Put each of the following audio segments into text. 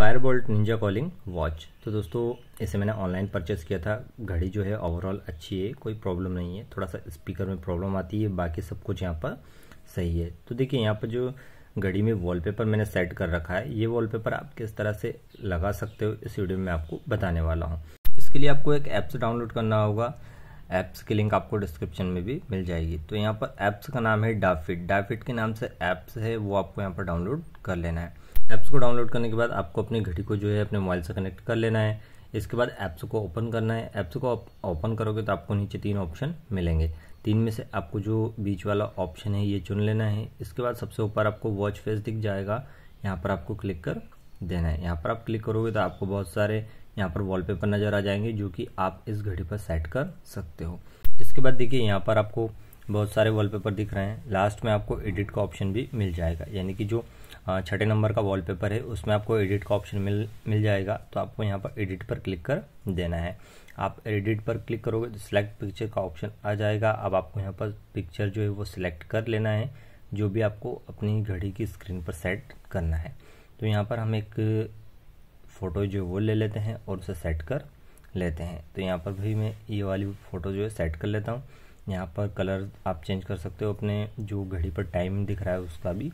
fire Boltt Ninja calling watch तो दोस्तों इसे मैंने ऑनलाइन परचेस किया था घड़ी जो है ओवरऑल अच्छी है कोई प्रॉब्लम नहीं है थोड़ा सा स्पीकर में प्रॉब्लम आती है बाकी सब कुछ यहाँ पर सही है तो देखिए यहाँ पर जो घड़ी में वॉलपेपर मैंने सेट कर रखा है ये वॉलपेपर आप किस तरह से लगा सकते हो इस वीडियो में आपको बताने वाला हूँ इसके लिए आपको एक ऐप से डाउनलोड करना होगा ऐप्स की लिंक आपको डिस्क्रिप्शन में भी मिल जाएगी तो यहाँ पर ऐप्स का नाम है डाफिट डाफिट के नाम से ऐप्स है वो आपको यहाँ पर डाउनलोड कर लेना है ऐप्स को डाउनलोड करने के बाद आपको अपनी घड़ी को जो है अपने मोबाइल से कनेक्ट कर लेना है इसके बाद ऐप्स को ओपन करना है ऐप्स को ओपन करोगे तो आपको नीचे तीन ऑप्शन मिलेंगे तीन में से आपको जो बीच वाला ऑप्शन है ये चुन लेना है इसके बाद सबसे ऊपर आपको वॉच फेस दिख जाएगा यहाँ पर आपको क्लिक कर देना है यहाँ पर आप क्लिक करोगे तो आपको बहुत सारे यहाँ पर वॉलपेपर नज़र आ जाएंगे जो कि आप इस घड़ी पर सेट कर सकते हो इसके बाद देखिए यहाँ पर आपको बहुत सारे वॉलपेपर दिख रहे हैं लास्ट में आपको एडिट का ऑप्शन भी मिल जाएगा यानी कि जो छठे नंबर का वॉलपेपर है उसमें आपको एडिट का ऑप्शन मिल मिल जाएगा तो आपको यहाँ पर एडिट पर क्लिक कर देना है आप एडिट पर क्लिक करोगे तो सिलेक्ट पिक्चर का ऑप्शन आ जाएगा अब आपको यहाँ पर पिक्चर जो है वो सिलेक्ट कर लेना है जो भी आपको अपनी घड़ी की स्क्रीन पर सेट करना है तो यहाँ पर हम एक फ़ोटो जो वो ले लेते हैं और उसे सेट कर लेते हैं तो यहाँ पर भी मैं ये वाली फ़ोटो जो है सेट कर लेता हूँ यहाँ पर कलर आप चेंज कर सकते हो अपने जो घड़ी पर टाइम दिख रहा है उसका भी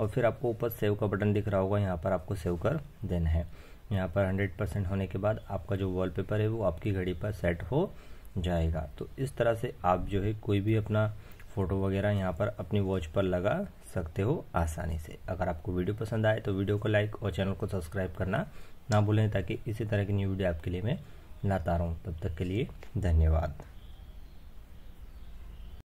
और फिर आपको ऊपर सेव का बटन दिख रहा होगा यहाँ पर आपको सेव कर देना है यहाँ पर हंड्रेड परसेंट होने के बाद आपका जो वॉलपेपर है वो आपकी घड़ी पर सेट हो जाएगा तो इस तरह से आप जो है कोई भी अपना फ़ोटो वगैरह यहाँ पर अपनी वॉच पर लगा सकते हो आसानी से अगर आपको वीडियो पसंद आए तो वीडियो को लाइक और चैनल को सब्सक्राइब करना ना भूलें ताकि इसी तरह की न्यू वीडियो आपके लिए मैं लाता रहूँ तब तक के लिए धन्यवाद